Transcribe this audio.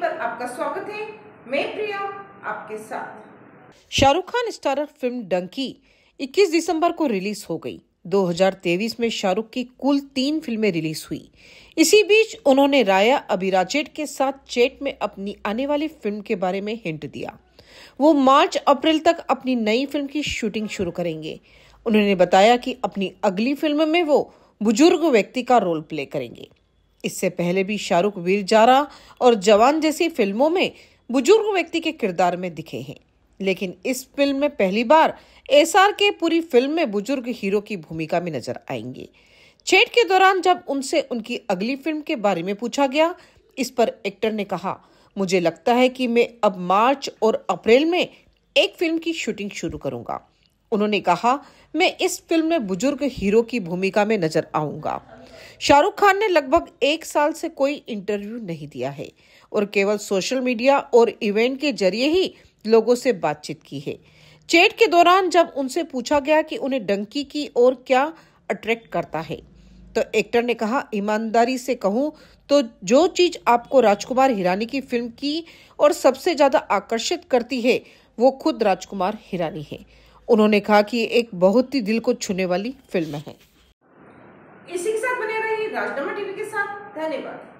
पर आपका स्वागत है मैं प्रिया आपके साथ शाहरुख खान स्टारर फिल्म डंकी 21 दिसंबर को रिलीज हो गई 2023 में शाहरुख की कुल तीन फिल्में रिलीज हुई इसी बीच उन्होंने राया अभिराजेट के साथ चैट में अपनी आने वाली फिल्म के बारे में हिंट दिया वो मार्च अप्रैल तक अपनी नई फिल्म की शूटिंग शुरू करेंगे उन्होंने बताया कि अपनी अगली फिल्म में वो बुजुर्ग व्यक्ति का रोल प्ले करेंगे इससे पहले भी शाहरुख वीर जारा और जवान जैसी फिल्मों में बुजुर्ग व्यक्ति के किरदार में दिखे हैं लेकिन इस फिल्म में पहली बार एसआर के पूरी फिल्म में बुजुर्ग हीरो की भूमिका में नजर आएंगे छेट के दौरान जब उनसे उनकी अगली फिल्म के बारे में पूछा गया इस पर एक्टर ने कहा मुझे लगता है कि मैं अब मार्च और अप्रैल में एक फिल्म की शूटिंग शुरू करूंगा उन्होंने कहा मैं इस फिल्म में बुजुर्ग हीरो की भूमिका में नजर आऊंगा शाहरुख खान ने लगभग एक साल से कोई इंटरव्यू नहीं दिया है और केवल सोशल मीडिया और इवेंट के जरिए ही लोगों से बातचीत की है चेट के दौरान जब उनसे पूछा गया कि उन्हें डंकी की ओर क्या अट्रैक्ट करता है तो एक्टर ने कहा ईमानदारी से कहूं तो जो चीज आपको राजकुमार हिरानी की फिल्म की और सबसे ज्यादा आकर्षित करती है वो खुद राजकुमार हिरानी है उन्होंने कहा कि ये एक बहुत ही दिल को छूने वाली फिल्म है इसी के साथ बने रहिए राजनामा टीवी के साथ धन्यवाद